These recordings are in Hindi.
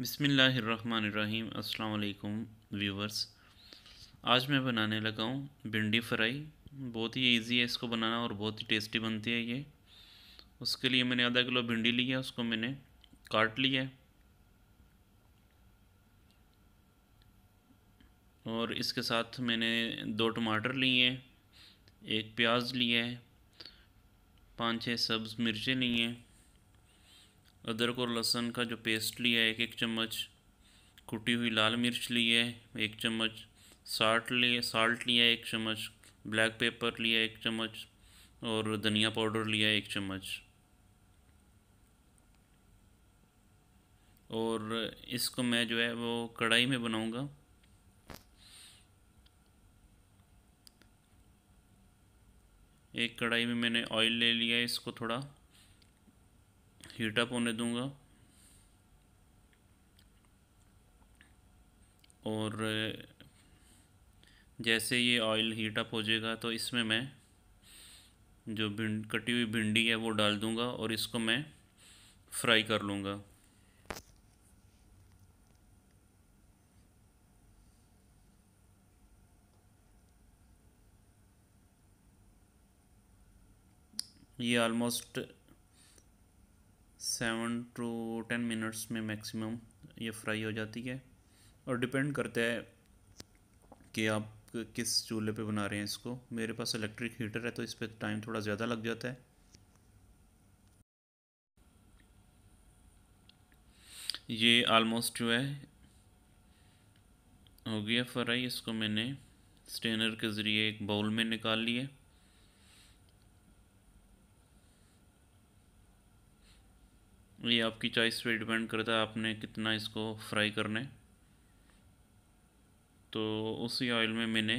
बिसमीम् अल्लाम व्यूवर्स आज मैं बनाने लगा हूँ भिंडी फ्राई बहुत ही इजी है इसको बनाना और बहुत ही टेस्टी बनती है ये उसके लिए मैंने आधा किलो भिंडी ली है उसको मैंने काट लिया है और इसके साथ मैंने दो टमाटर लिए हैं एक प्याज लिया है पाँच छः सब्ज़ मिर्चें ली हैं अदरक और लहसुन का जो पेस्ट लिया है एक एक चम्मच कुटी हुई लाल मिर्च ली है एक चम्मच साल्ट लिए साल्ट लिया एक चम्मच ब्लैक पेपर लिया एक चम्मच और धनिया पाउडर लिया एक चम्मच और इसको मैं जो है वो कढ़ाई में बनाऊंगा एक कढ़ाई में मैंने ऑयल ले लिया इसको थोड़ा हीटअप होने दूंगा और जैसे ये ऑयल हीटअप हो जाएगा तो इसमें मैं जो भिंड कटी हुई भिंडी है वो डाल दूंगा और इसको मैं फ्राई कर लूँगा ये almost seven to ten minutes में मैक्सिमम ये फ्राई हो जाती है और डिपेंड करता है कि आप किस चूल्हे पे बना रहे हैं इसको मेरे पास इलेक्ट्रिक हीटर है तो इस पर टाइम थोड़ा ज़्यादा लग जाता है ये आलमोस्ट जो है हो गया फ्राई इसको मैंने स्टेनर के ज़रिए एक बाउल में निकाल लिए ये आपकी चॉइस पे डिपेंड करता है आपने कितना इसको फ्राई करना है तो उसी ऑयल में मैंने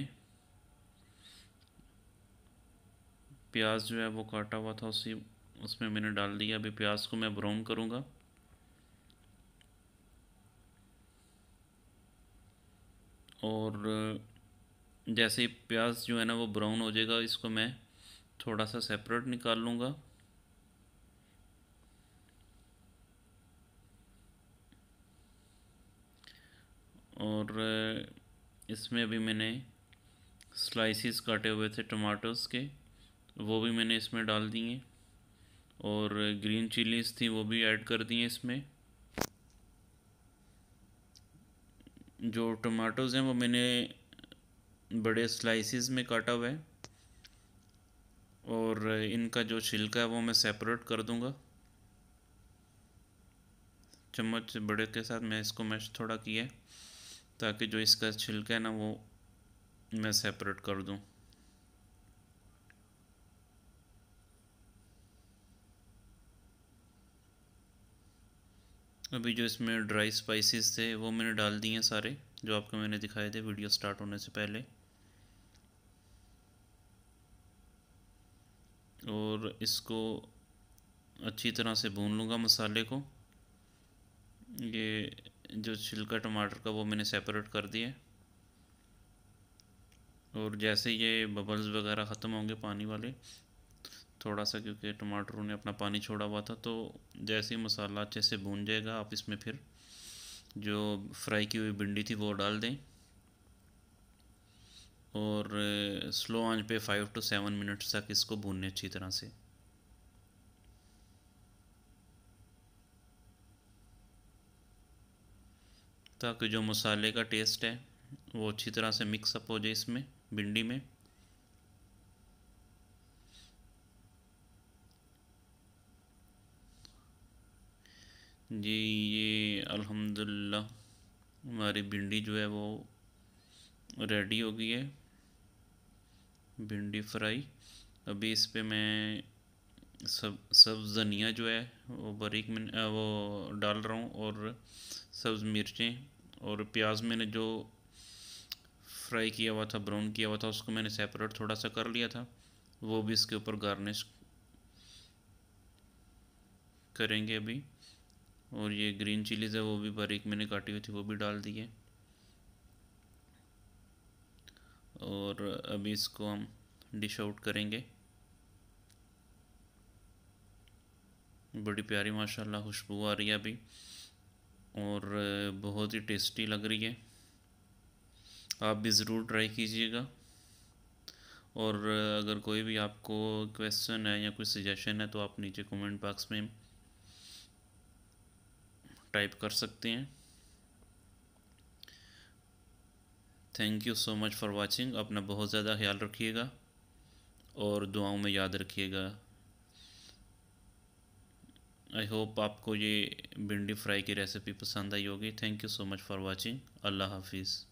प्याज जो है वो काटा हुआ था उसी उसमें मैंने डाल दिया अभी प्याज को मैं ब्राउन करूँगा और जैसे प्याज जो है ना वो ब्राउन हो जाएगा इसको मैं थोड़ा सा सेपरेट निकाल लूँगा और इसमें अभी मैंने स्लाइसिस काटे हुए थे टमाटोस के वो भी मैंने इसमें डाल दिए और ग्रीन चिलीज़ थी वो भी ऐड कर दिए इसमें जो टमाटोज़ हैं वो मैंने बड़े स्लाइसिस में काटा हुआ है और इनका जो छिलका है वो मैं सेपरेट कर दूंगा चम्मच बड़े के साथ मैं इसको मैश थोड़ा किया है ताकि जो इसका छिलका है ना वो मैं सेपरेट कर दूँ अभी जो इसमें ड्राई स्पाइसेस थे वो मैंने डाल दिए सारे जो आपको मैंने दिखाए थे वीडियो स्टार्ट होने से पहले और इसको अच्छी तरह से भून लूँगा मसाले को ये जो छिलका टमाटर का वो मैंने सेपरेट कर दिया और जैसे ये बबल्स वगैरह ख़त्म होंगे पानी वाले थोड़ा सा क्योंकि टमाटरों ने अपना पानी छोड़ा हुआ था तो जैसे ही मसाला अच्छे से भून जाएगा आप इसमें फिर जो फ्राई की हुई भिंडी थी वो डाल दें और स्लो आंच पे फाइव टू सेवन मिनट्स तक इसको भूनने अच्छी तरह से ताकि जो मसाले का टेस्ट है वो अच्छी तरह से मिक्सअप हो जाए इसमें भिंडी में जी ये अल्हम्दुलिल्लाह हमारी भिंडी जो है वो रेडी हो गई है भिंडी फ्राई अभी इस पर मैं सब सब्ज़ धनिया जो है वो बारीक में वो डाल रहा हूँ और सब्ज़ मिर्चें और प्याज मैंने जो फ्राई किया हुआ था ब्राउन किया हुआ था उसको मैंने सेपरेट थोड़ा सा कर लिया था वो भी इसके ऊपर गार्निश करेंगे अभी और ये ग्रीन चिलीज़ है वो भी बारीक मैंने काटी हुई थी वो भी डाल दी है और अभी इसको हम डिश आउट करेंगे बड़ी प्यारी माशाल्लाह खुशबू आ रही है अभी और बहुत ही टेस्टी लग रही है आप भी ज़रूर ट्राई कीजिएगा और अगर कोई भी आपको क्वेश्चन है या कोई सजेशन है तो आप नीचे कमेंट बॉक्स में टाइप कर सकते हैं thank you so much for watching अपना बहुत ज़्यादा ख्याल रखिएगा और दुआओं में याद रखिएगा आई होप आपको ये भिंडी फ्राई की रेसिपी पसंद आई होगी thank you so much for watching अल्लाह हाफिज़